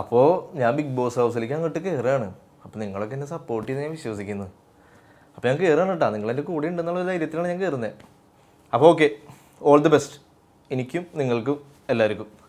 അപ്പോൾ ഞാൻ big boss ഹൗസിലേക്ക് അങ്ങോട്ട് കയറുകയാണ് അപ്പോൾ നിങ്ങളൊക്കെ എന്നെ സപ്പോർട്ട് ചെയ്ത് ഞാൻ വിശ്വസിക്കുന്നു അപ്പോൾ ഞാൻ കയറുകയാണ് കേട്ടോ നിങ്ങളെൻ്റെ കൂടെ ഉണ്ടെന്നുള്ള ധൈര്യത്തിലാണ് ഞാൻ കയറുന്നത് അപ്പോൾ ഓക്കെ ഓൾ ദി ബെസ്റ്റ് എനിക്കും നിങ്ങൾക്കും എല്ലാവർക്കും